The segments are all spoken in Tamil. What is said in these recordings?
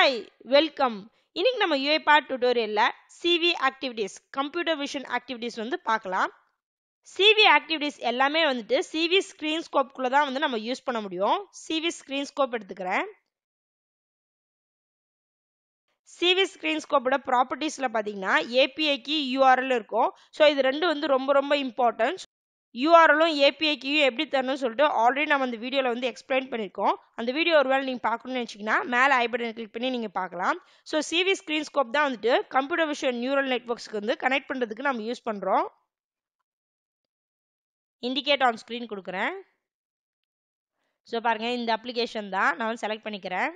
ஹாய் வெல்கம் இன்னைக்கு நம்ம யூஏபாட் டுடோரியல்ல CV activities computer vision activities வந்து பார்க்கலாம் சிவி ஆக்டிவிட்டீஸ் எல்லாமே வந்துட்டு சிவி ஸ்க்ரீன் ஸ்கோப்குள்ளே தான் வந்து நம்ம யூஸ் பண்ண முடியும் சிவி ஸ்க்ரீன் ஸ்கோப் எடுத்துக்கிறேன் சிவி ஸ்க்ரீன் ஸ்கோப்போட ப்ராப்பர்ட்டிஸில் பார்த்தீங்கன்னா ஏபிஐக்கு யூஆர்எல் இருக்கும் ஸோ இது ரெண்டு வந்து ரொம்ப ரொம்ப இம்பார்ட்டன்ட் யூஆர்எலும் ஏபிஐக்கியும் எப்படி தரணும்னு சொல்லிட்டு ஆல்ரெடி நம்ம அந்த வீடியோவில் வந்து எக்ஸ்பிளைன் பண்ணியிருக்கோம் அந்த வீடியோ ஒருவேளை நீங்கள் பார்க்கணும்னு நினச்சிங்கன்னா மேலே ஐபட்டன் கிளிக் பண்ணி நீங்கள் பார்க்கலாம் ஸோ சிவி ஸ்க்ரீன் ஸ்கோப் தான் வந்துட்டு கம்ப்யூட்டர் விஷன் நியூரல் நெட்ஒர்க்ஸ்க்கு வந்து கனெக்ட் பண்ணுறதுக்கு நம்ம யூஸ் பண்ணுறோம் இண்டிகேட் ஆன் ஸ்க்ரீன் கொடுக்குறேன் ஸோ பாருங்கள் இந்த அப்ளிகேஷன் தான் நான் வந்து செலக்ட் பண்ணிக்கிறேன்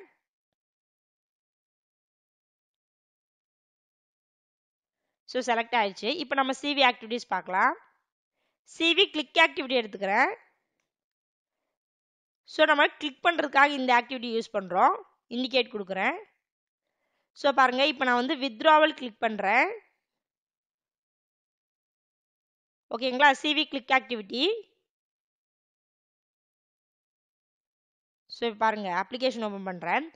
ஸோ செலக்ட் ஆயிடுச்சு இப்போ நம்ம சிவி ஆக்டிவிட்டீஸ் பார்க்கலாம் சிவி கிளிக் ஆக்டிவிட்டி எடுத்துக்கிறேன் ஸோ நம்ம கிளிக் பண்ணுறதுக்காக இந்த ஆக்டிவிட்டி யூஸ் பண்ணுறோம் இண்டிகேட் கொடுக்குறேன் ஸோ பாருங்கள் இப்போ நான் வந்து வித்ராவல் கிளிக் பண்ணுறேன் ஓகேங்களா சிவி கிளிக் ஆக்டிவிட்டி ஸோ பாருங்கள் அப்ளிகேஷன் ஓப்பன் பண்ணுறேன்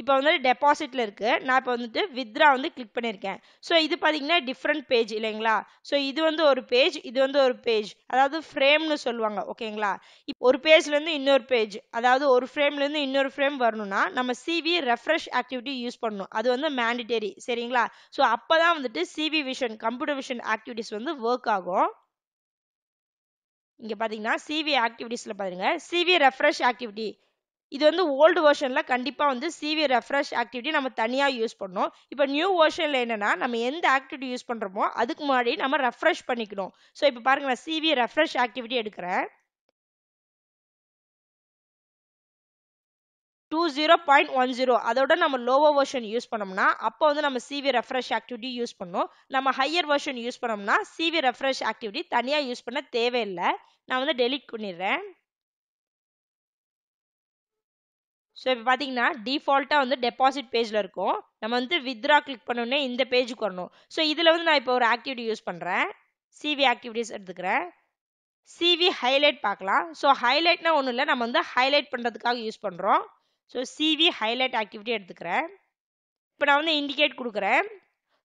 இப்போ வந்துட்டு டெபாசிட்டில் இருக்குது நான் இப்போ வந்துட்டு வித்ரா வந்து கிளிக் பண்ணியிருக்கேன் ஸோ இது பார்த்தீங்கன்னா டிஃப்ரெண்ட் பேஜ் இல்லைங்களா ஸோ இது வந்து ஒரு பேஜ் இது வந்து ஒரு பேஜ் அதாவது ஃப்ரேம்னு சொல்லுவாங்க ஓகேங்களா இப்போ ஒரு பேஜ்லேருந்து இன்னொரு பேஜ் அதாவது ஒரு ஃப்ரேம்லேருந்து இன்னொரு ஃப்ரேம் வரணும்னா நம்ம சிவி ரெஃப்ரெஷ் ஆக்டிவிட்டி யூஸ் பண்ணணும் அது வந்து மேண்டிட்டரி சரிங்களா ஸோ அப்போ தான் வந்துட்டு CV vision computer vision activities வந்து ஒர்க் ஆகும் இங்கே பார்த்தீங்கன்னா சிவி ஆக்டிவிட்டீஸில் பாருங்கள் சிவி ரெஃப்ரெஷ் ஆக்டிவிட்டி இது வந்து ஓல்டு வேர்ஷனில் கண்டிப்பாக வந்து சிவி ரெஃப்ரெஷ் ஆக்டிவிட்டி நம்ம தனியாக யூஸ் பண்ணோம் இப்போ நியூ வேர்ஷனில் என்னென்னா நம்ம எந்த ஆக்டிவிட்டி யூஸ் பண்ணுறோமோ அதுக்கு முன்னாடி நம்ம ரெஃப்ரெஷ் பண்ணிக்கணும் ஸோ இப்போ பாருங்கள் நான் சிவி ரெஃப்ரெஷ் ஆக்டிவிட்டி எடுக்கிறேன் two zero point one zero அதோட நம்ம லோவர் வெர்ஷன் யூஸ் பண்ணோம்னா அப்போ வந்து நம்ம சிவி ரெஃப்ரெஷ் ஆக்டிவிட்டி யூஸ் பண்ணோம் நம்ம ஹையர் வெர்ஷன் யூஸ் பண்ணோம்னா சிவி ரெஃப்ரெஷ் ஆக்டிவிட்டி தனியாக யூஸ் பண்ண தேவையில்லை நான் வந்து டெலிட் பண்ணிடுறேன் ஸோ இப்போ பார்த்தீங்கன்னா டிஃபால்ட்டாக வந்து டெபாசிட் பேஜில் இருக்கும் நம்ம வந்து வித்ரா கிளிக் பண்ணோடனே இந்த பேஜுக்கு வரணும் ஸோ இதில் வந்து நான் இப்போ ஒரு ஆக்டிவிட்டி யூஸ் பண்ணுறேன் சிவி ஆக்டிவிட்டிஸ் எடுத்துக்கிறேன் சிவி ஹைலைட் பார்க்கலாம் ஸோ ஹைலைட்னா ஒன்றும் இல்லை நம்ம வந்து ஹைலைட் பண்ணுறதுக்காக யூஸ் பண்ணுறோம் ஸோ சிவி ஹைலைட் ஆக்டிவிட்டி எடுத்துக்கிறேன் இப்போ நான் வந்து இண்டிகேட் கொடுக்குறேன்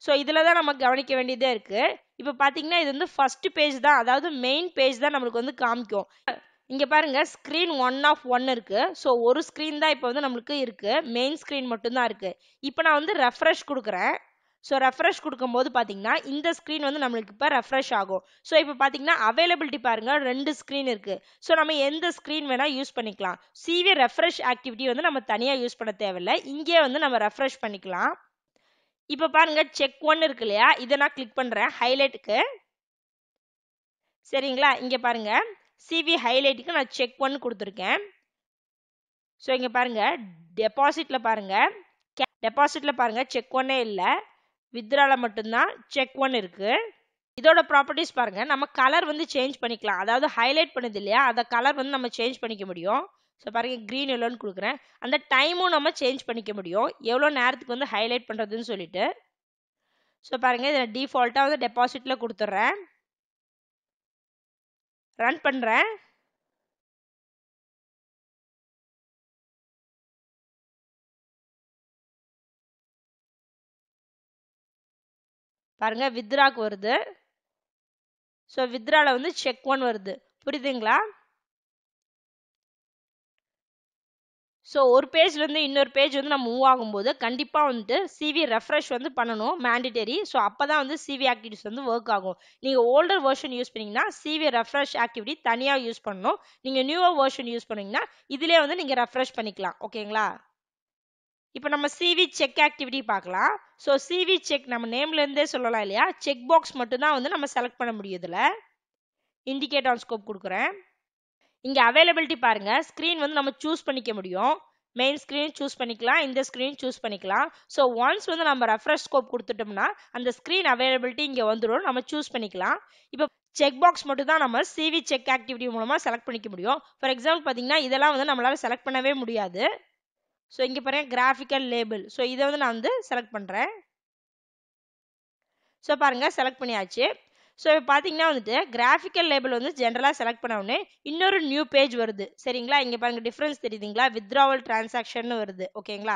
ஸோ இதில் தான் நம்ம கவனிக்க வேண்டியதே இருக்குது இப்போ பார்த்தீங்கன்னா இது வந்து ஃபஸ்ட்டு பேஜ் தான் அதாவது மெயின் பேஜ் தான் நம்மளுக்கு வந்து காமிக்கும் இங்கே பாருங்கள் ஸ்க்ரீன் ஒன் ஆஃப் ஒன் இருக்குது ஸோ ஒரு ஸ்க்ரீன் தான் இப்போ வந்து நம்மளுக்கு இருக்குது மெயின் ஸ்க்ரீன் மட்டும்தான் இருக்குது இப்போ நான் வந்து ரெஃப்ரெஷ் கொடுக்குறேன் ஸோ ரெஃப்ரெஷ் கொடுக்கும்போது பார்த்தீங்கன்னா இந்த ஸ்க்ரீன் வந்து நம்மளுக்கு இப்போ ரெஃப்ரெஷ் ஆகும் ஸோ இப்போ பார்த்தீங்கன்னா அவைலபிலிட்டி பாருங்கள் ரெண்டு ஸ்க்ரீன் இருக்குது ஸோ நம்ம எந்த ஸ்க்ரீன் வேணால் யூஸ் பண்ணிக்கலாம் சிவி ரெஃப்ரெஷ் ஆக்டிவிட்டி வந்து நம்ம தனியாக யூஸ் பண்ண தேவையில்லை இங்கே வந்து நம்ம ரெஃப்ரெஷ் பண்ணிக்கலாம் இப்போ பாருங்கள் செக் ஒன் இருக்கு இல்லையா இதை நான் கிளிக் பண்ணுறேன் ஹைலைட்டுக்கு சரிங்களா இங்கே பாருங்கள் சிவி ஹைலைட்டுக்கு நான் செக் ஒன் கொடுத்துருக்கேன் ஸோ இங்கே பாருங்கள் டெபாசிட்டில் பாருங்கள் டெபாசிட்டில் பாருங்கள் செக் ஒன்னே இல்லை வித்ராவில் மட்டும்தான் செக் ஒன் இருக்குது இதோட ப்ராப்பர்ட்டிஸ் பாருங்கள் நம்ம கலர் வந்து சேஞ்ச் பண்ணிக்கலாம் அதாவது ஹைலைட் பண்ணுது இல்லையா அதை கலர் வந்து நம்ம சேஞ்ச் பண்ணிக்க முடியும் ஸோ பாருங்கள் க்ரீன் எவ்வளோன்னு கொடுக்குறேன் அந்த டைமும் நம்ம சேஞ்ச் பண்ணிக்க முடியும் எவ்வளோ நேரத்துக்கு வந்து ஹைலைட் பண்ணுறதுன்னு சொல்லிட்டு ஸோ பாருங்கள் இதை டிஃபால்ட்டாக வந்து டெபாசிட்டில் கொடுத்துட்றேன் ரன் பண்ணுறேன் பாருங்க வித்ராக்கு வருது ஸோ வித்ராவில் வந்து செக் ஒன் வருது புரியுதுங்களா ஸோ ஒரு பேஜ்லேருந்து இன்னொரு பேஜ் வந்து நம்ம மூவ் ஆகும்போது கண்டிப்பாக வந்துட்டு சிவி ரெஃப்ரெஷ் வந்து பண்ணணும் மேண்டிடரி ஸோ அப்போ தான் வந்து சிவி ஆக்டிவிட்டிஸ் வந்து ஒர்க் ஆகும் நீங்கள் ஓல்டர் வேர்ஷன் யூஸ் பண்ணிங்கன்னா சிவி ரெஃப்ரெஷ் ஆக்டிவிட்டி தனியாக யூஸ் பண்ணணும் நீங்கள் நியூவர் வேர்ஷன் யூஸ் பண்ணிங்கன்னா இதிலே வந்து நீங்கள் ரெஃப்ரெஷ் பண்ணிக்கலாம் ஓகேங்களா இப்போ நம்ம சிவி செக் ஆக்டிவிட்டி பார்க்கலாம் ஸோ சிவி செக் நம்ம நேம்லேருந்தே சொல்லலாம் இல்லையா செக் பாக்ஸ் மட்டும்தான் வந்து நம்ம செலக்ட் பண்ண முடியுதுல இண்டிகேட் ஆன் ஸ்கோப் கொடுக்குறேன் இங்கே அவைலபிலிட்டி பாருங்கள் ஸ்க்ரீன் வந்து நம்ம சூஸ் பண்ணிக்க முடியும் மெயின் ஸ்க்ரீன் சூஸ் பண்ணிக்கலாம் இந்த ஸ்க்ரீன் சூஸ் பண்ணிக்கலாம் ஸோ ஒன்ஸ் வந்து நம்ம ரெஃப்ரெஷ் ஸ்கோப் கொடுத்துட்டோம்னா அந்த ஸ்க்ரீன் அவைலபிலிட்டி இங்கே வந்துடும் நம்ம சூஸ் பண்ணிக்கலாம் இப்போ செக் பாக்ஸ் மட்டும் தான் நம்ம சிவி செக் ஆக்டிவிட்டி மூலமாக செலக்ட் பண்ணிக்க முடியும் ஃபார் எக்ஸாம்பிள் பார்த்தீங்கன்னா இதெல்லாம் வந்து நம்மளால் செலக்ட் பண்ணவே முடியாது ஸோ இங்கே பாருங்கள் கிராஃபிக்கல் லேபிள் ஸோ இதை வந்து நான் வந்து செலக்ட் பண்ணுறேன் ஸோ பாருங்கள் செலக்ட் பண்ணியாச்சு ஸோ இப்போ பார்த்தீங்கன்னா வந்துட்டு கிராஃபிக்கல் லேபிள் வந்து ஜென்ரலாக செலக்ட் பண்ண இன்னொரு நியூ பேஜ் வருது சரிங்களா இங்கே பாருங்கள் டிஃப்ரென்ஸ் தெரியுதுங்களா வித்ராவல் ட்ரான்சாக்ஷன் வருது ஓகேங்களா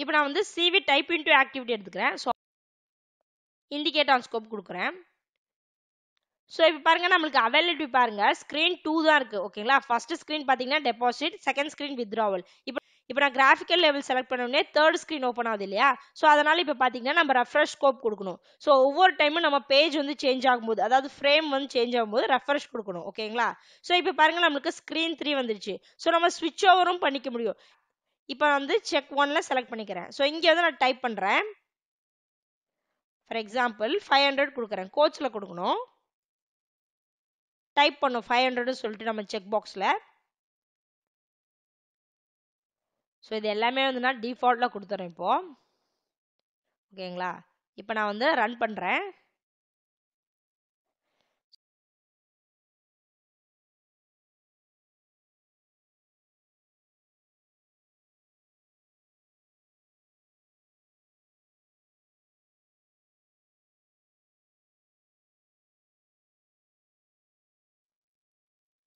இப்போ நான் வந்து சிவி டைப் இன்டூ ஆக்டிவிட்டி எடுத்துக்கிறேன் ஸோ இண்டிகேட் ஆன் ஸ்கோப் கொடுக்குறேன் ஸோ இப்போ பாருங்கள் நம்மளுக்கு அவைலபிலிட்டி பாருங்கள் ஸ்க்ரீன் டூ தான் இருக்குது ஓகேங்களா ஃபஸ்ட்டு ஸ்க்ரீன் பார்த்தீங்கன்னா டெபாசிட் செகண்ட் ஸ்க்ரீன் வித்ராவல் இப்போ இப்போ நான் கிராஃபிக்கல் லெவல் செலக்ட் பண்ணோடனே தேர்ட் ஸ்க்ரீன் ஓப்பன் ஆகுது இல்லையா ஸோ அதனால் இப்போ பார்த்தீங்கன்னா நம்ம ரெஃப்ரெஷ் ஸ்கோப் கொடுக்கணும் ஸோ ஒவ்வொரு டைமும் நம்ம பேஜ் வந்து சேஞ்ச் ஆகும்போது அதாவது ஃப்ரேம் வந்து சேஞ்ச் ஆகும்போது ரெஃப்ரெஷ் கொடுக்கணும் ஓகேங்களா ஸோ இப்போ பாருங்கள் நம்மளுக்கு ஸ்க்ரீன் த்ரீ வந்துருச்சு ஸோ நம்ம ஸ்விட்ச் ஓவரும் பண்ணிக்க முடியும் இப்போ வந்து செக் ஒன்ல செலக்ட் பண்ணிக்கிறேன் ஸோ இங்கே வந்து நான் டைப் பண்ணுறேன் ஃபார் எக்ஸாம்பிள் ஃபைவ் ஹண்ட்ரட் கொடுக்குறேன் கோச்சில் கொடுக்கணும் டைப் பண்ணும் ஃபைவ் ஹண்ட்ரட்னு சொல்லிட்டு நம்ம செக் பாக்ஸில் ஸோ இது எல்லாமே வந்து நான் டிஃபால்ட்டில் கொடுத்துறேன் இப்போது ஓகேங்களா இப்போ நான் வந்து ரன் பண்ணுறேன்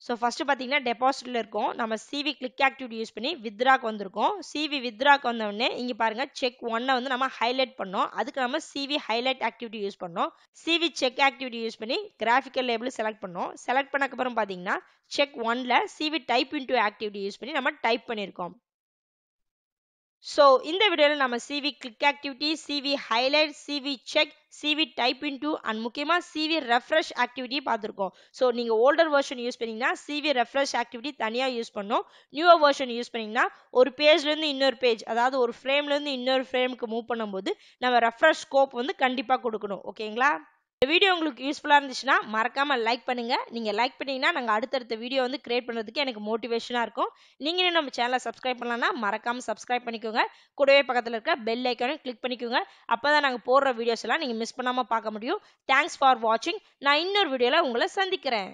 ஸோ ஃபஸ்ட்டு பார்த்தீங்கன்னா டெபாசிட்ல இருக்கும் நம்ம சிவி கிளிக் ஆக்டிவிட்டி யூஸ் பண்ணி வித்ராக்கு வந்திருக்கோம் சிவி வித்ராக்கு வந்தோடனே இங்கே பாருங்கள் செக் ஒன்னை வந்து நம்ம ஹைலைட் பண்ணோம் அதுக்கு நம்ம சிவி ஹைலைட் ஆக்டிவிட்டி யூஸ் பண்ணோம் சிவி செக் ஆக்டிவிட்டி யூஸ் பண்ணி கிராஃபிக்கல் லேபிள் செலக்ட் பண்ணோம் செலக்ட் பண்ணக்கப்புறம் பார்த்தீங்கன்னா செக் ஒனில் CV type into activity use பண்ணி நம்ம டைப் பண்ணியிருக்கோம் ஸோ இந்த வீடியோவில் நம்ம CV click activity CV highlight CV check CV type into and முக்கியமாக சிவி ரெஃப்ரெஷ் ஆக்டிவிட்டி பார்த்துருக்கோம் ஸோ நீங்கள் ஓல்டர் வெர்ஷன் யூஸ் பண்ணிங்கன்னா சிவி ரெஃப்ரெஷ் ஆக்டிவிட்டி தனியாக யூஸ் பண்ணோம் நியூவர் வெர்ஷன் யூஸ் பண்ணிங்கன்னா ஒரு பேஜ்லேருந்து இன்னொரு பேஜ் அதாவது ஒரு ஃப்ரேம்லேருந்து இன்னொரு ஃப்ரேமுக்கு மூவ் பண்ணும்போது நம்ம ரெஃப்ரெஷ் ஸ்கோப் வந்து கண்டிப்பாக கொடுக்கணும் ஓகேங்களா இந்த வீடியோ உங்களுக்கு யூஸ்ஃபுல்லாக இருந்துச்சுன்னா மறக்காமல் லைக் பண்ணுங்கள் நீங்கள் லைக் பண்ணீங்கன்னா நாங்கள் அடுத்தடுத்த வீடியோ வந்து கிரியேட் பண்ணுறதுக்கு எனக்கு மோட்டிவேஷனாக இருக்கும் நீங்களும் நம்ம சேனலை சப்ஸ்கிரைப் பண்ணலான்னா மறக்காமல் சப்ஸ்கிரைப் பண்ணிக்கோங்க கூடவே பக்கத்தில் இருக்க பெல் ஐக்கானும் கிளிக் பண்ணிக்கோங்க அப்போ தான் நாங்கள் போடுற வீடியோஸ் எல்லாம் நீங்கள் மிஸ் பண்ணாமல் பார்க்க முடியும் தேங்க்ஸ் ஃபார் வாட்சிங் நான் இன்னொரு வீடியோவில் உங்களை சந்திக்கிறேன்